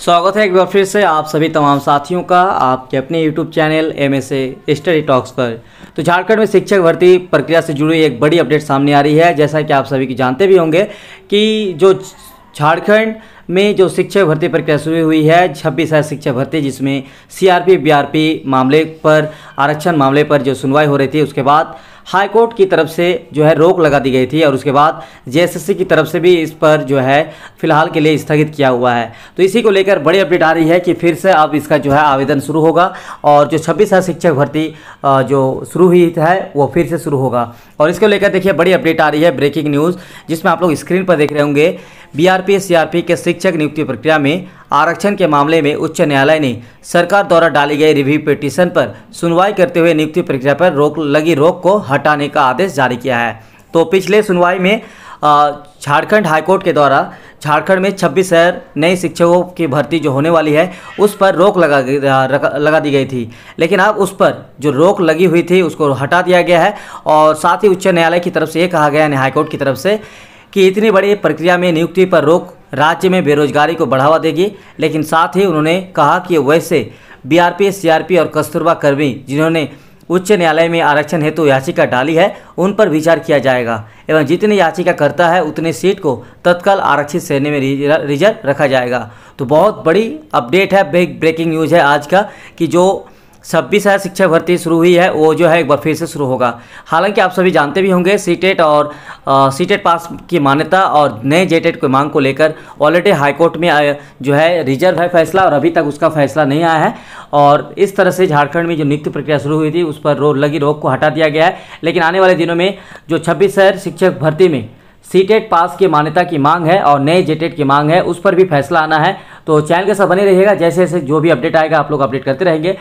स्वागत है एक बार फिर से आप सभी तमाम साथियों का आपके अपने YouTube channel M S study talks पर तो झारखंड में शिक्षक भर्ती प्रक्रिया से जुड़ी एक बड़ी अपडेट सामने आ रही है जैसा कि आप सभी की जानते भी होंगे कि जो झारखंड में जो शिक्षक भर्ती प्रक्रिया शुरू हुई है छब्बीस हजार शिक्षक भर्ती जिसमें सीआरपी बीआरपी मामले पर आरक्षण मामले पर जो सुनवाई हो रही थी उसके बाद हाईकोर्ट की तरफ से जो है रोक लगा दी गई थी और उसके बाद जेएसएससी की तरफ से भी इस पर जो है फिलहाल के लिए स्थगित किया हुआ है तो इसी को लेकर बड़ी अपडेट आ रही है कि फिर से अब इसका जो है आवेदन शुरू होगा और जो छब्बीस हजार शिक्षक भर्ती जो शुरू हुई है वो फिर से शुरू होगा और इसको लेकर देखिए बड़ी अपडेट आ रही है ब्रेकिंग न्यूज़ जिसमें आप लोग स्क्रीन पर देख रहे होंगे बीआरपी सीआरपी के शिक्षक नियुक्ति प्रक्रिया में आरक्षण के मामले में उच्च न्यायालय ने सरकार द्वारा डाली गई रिव्यू पिटीशन पर सुनवाई करते हुए नियुक्ति प्रक्रिया पर रोक लगी रोक को हटाने का आदेश जारी किया है तो पिछले सुनवाई में झारखंड हाईकोर्ट के द्वारा झारखंड में छब्बीस हज़ार नए शिक्षकों की भर्ती जो होने वाली है उस पर रोक लगा लगा दी गई थी लेकिन अब उस पर जो रोक लगी हुई थी उसको हटा दिया गया है और साथ ही उच्च न्यायालय की तरफ से ये कहा गया है हाईकोर्ट की तरफ से कि इतनी बड़ी प्रक्रिया में नियुक्ति पर रोक राज्य में बेरोजगारी को बढ़ावा देगी लेकिन साथ ही उन्होंने कहा कि वैसे बीआरपी सीआरपी और कस्तूरबा कर्मी जिन्होंने उच्च न्यायालय में आरक्षण हेतु तो याचिका डाली है उन पर विचार किया जाएगा एवं जितनी याचिका करता है उतनी सीट को तत्काल आरक्षित श्रेणी में रिजर्व रखा जाएगा तो बहुत बड़ी अपडेट है ब्रेकिंग न्यूज़ है आज का कि जो छब्बीस हजार शिक्षक भर्ती शुरू हुई है वो जो है एक बार फिर से शुरू होगा हालांकि आप सभी जानते भी होंगे सी टेट e और सी e पास की मान्यता और नए जे टेट e की मांग को लेकर ऑलरेडी हाईकोर्ट में जो है रिजर्व है फैसला और अभी तक उसका फैसला नहीं आया है और इस तरह से झारखंड में जो नियुक्ति प्रक्रिया शुरू हुई थी उस पर रोक लगी रोक को हटा दिया गया है लेकिन आने वाले दिनों में जो छब्बीस हजार शिक्षक भर्ती में सीटेट पास की मान्यता की मांग है और नए जेटेट की मांग है उस पर भी फैसला आना है तो चैनल के साथ बने रहिएगा जैसे जैसे जो भी अपडेट आएगा आप लोग अपडेट करते रहेंगे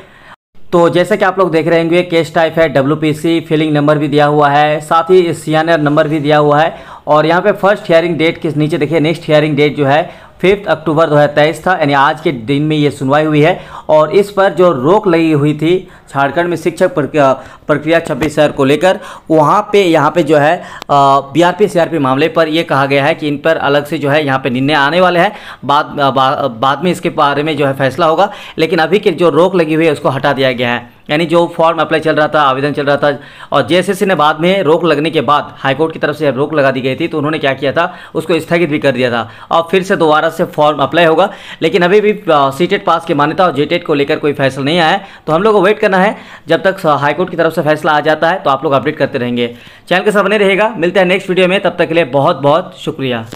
तो जैसे कि आप लोग देख रहे होंगे केस टाइप है डब्ल्यू फिलिंग नंबर भी दिया हुआ है साथ ही सी नंबर भी दिया हुआ है और यहाँ पे फर्स्ट हियरिंग डेट किस नीचे देखिए नेक्स्ट हियरिंग डेट जो है फिफ्थ अक्टूबर 2023 था यानी आज के दिन में ये सुनवाई हुई है और इस पर जो रोक लगी हुई थी झारखंड में शिक्षक प्रक्रिया छब्बीस शहर को लेकर वहाँ पे यहाँ पे जो है B R P C R P मामले पर यह कहा गया है कि इन पर अलग से जो है यहाँ पे निर्णय आने वाले हैं बाद बा, बाद में इसके बारे में जो है फैसला होगा लेकिन अभी की जो रोक लगी हुई है उसको हटा दिया गया है यानी जो फॉर्म अप्लाई चल रहा था आवेदन चल रहा था और जेएसएससी ने बाद में रोक लगने के बाद हाईकोर्ट की तरफ से रोक लगा दी गई थी तो उन्होंने क्या किया था उसको स्थगित भी कर दिया था और फिर से दोबारा से फॉर्म अप्लाई होगा लेकिन अभी भी सी e पास की मान्यता और जे e को लेकर कोई फैसला नहीं आया तो हम लोग को वेट करना है जब तक हाईकोर्ट की तरफ से फैसला आ जाता है तो आप लोग अपडेट करते रहेंगे चैनल के साथ बने रहेगा मिलते हैं नेक्स्ट वीडियो में तब तक के लिए बहुत बहुत शुक्रिया